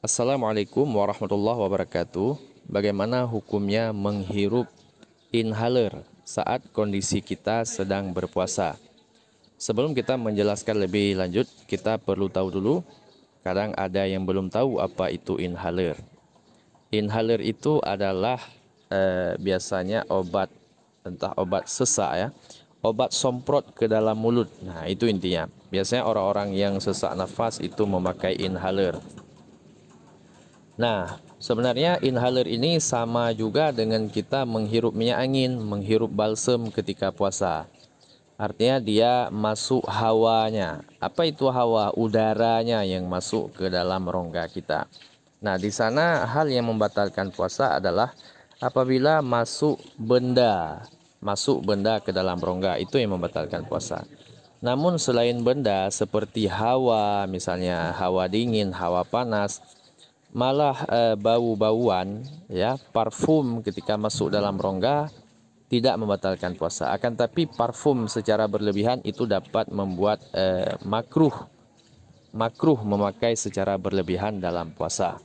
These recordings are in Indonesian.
Assalamualaikum warahmatullahi wabarakatuh. Bagaimana hukumnya menghirup inhaler saat kondisi kita sedang berpuasa? Sebelum kita menjelaskan lebih lanjut, kita perlu tahu dulu. Kadang ada yang belum tahu apa itu inhaler. Inhaler itu adalah eh, biasanya obat entah obat sesak ya, obat semprot ke dalam mulut. Nah, itu intinya. Biasanya orang-orang yang sesak nafas itu memakai inhaler. Nah, sebenarnya inhaler ini sama juga dengan kita menghirup minyak angin, menghirup balsem ketika puasa. Artinya dia masuk hawanya. Apa itu hawa? Udaranya yang masuk ke dalam rongga kita. Nah, di sana hal yang membatalkan puasa adalah apabila masuk benda, masuk benda ke dalam rongga itu yang membatalkan puasa. Namun selain benda seperti hawa, misalnya hawa dingin, hawa panas, malah eh, bau-bauan ya parfum ketika masuk dalam rongga tidak membatalkan puasa akan tapi parfum secara berlebihan itu dapat membuat eh, makruh makruh memakai secara berlebihan dalam puasa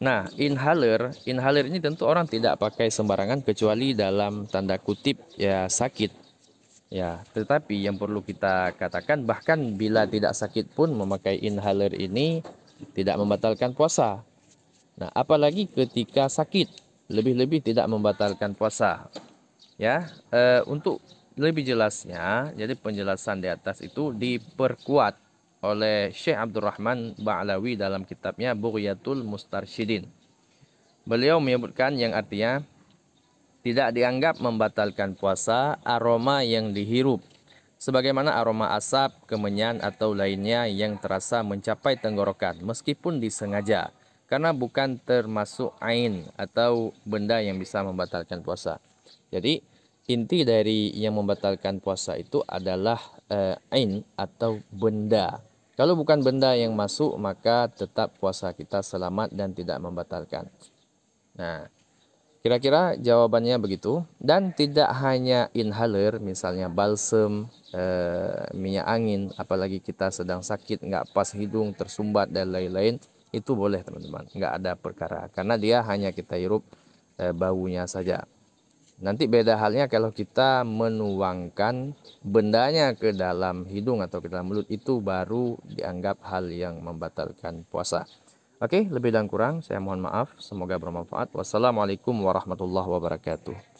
nah inhaler inhaler ini tentu orang tidak pakai sembarangan kecuali dalam tanda kutip ya sakit ya tetapi yang perlu kita katakan bahkan bila tidak sakit pun memakai inhaler ini tidak membatalkan puasa. Nah, apalagi ketika sakit, lebih-lebih tidak membatalkan puasa. Ya, e, untuk lebih jelasnya, jadi penjelasan di atas itu diperkuat oleh Syekh Abdurrahman Ba'lawi dalam kitabnya Buriyatul Mustarsyidin. Beliau menyebutkan yang artinya tidak dianggap membatalkan puasa aroma yang dihirup sebagaimana aroma asap, kemenyan, atau lainnya yang terasa mencapai tenggorokan meskipun disengaja, karena bukan termasuk ain atau benda yang bisa membatalkan puasa. Jadi, inti dari yang membatalkan puasa itu adalah eh, ain atau benda. Kalau bukan benda yang masuk, maka tetap puasa kita selamat dan tidak membatalkan. Nah, Kira-kira jawabannya begitu. Dan tidak hanya inhaler, misalnya balsem, e, minyak angin, apalagi kita sedang sakit, nggak pas hidung, tersumbat, dan lain-lain, itu boleh teman-teman. Nggak ada perkara, karena dia hanya kita hirup e, baunya saja. Nanti beda halnya kalau kita menuangkan bendanya ke dalam hidung atau ke dalam mulut, itu baru dianggap hal yang membatalkan puasa. Oke, lebih dan kurang saya mohon maaf. Semoga bermanfaat. Wassalamualaikum warahmatullahi wabarakatuh.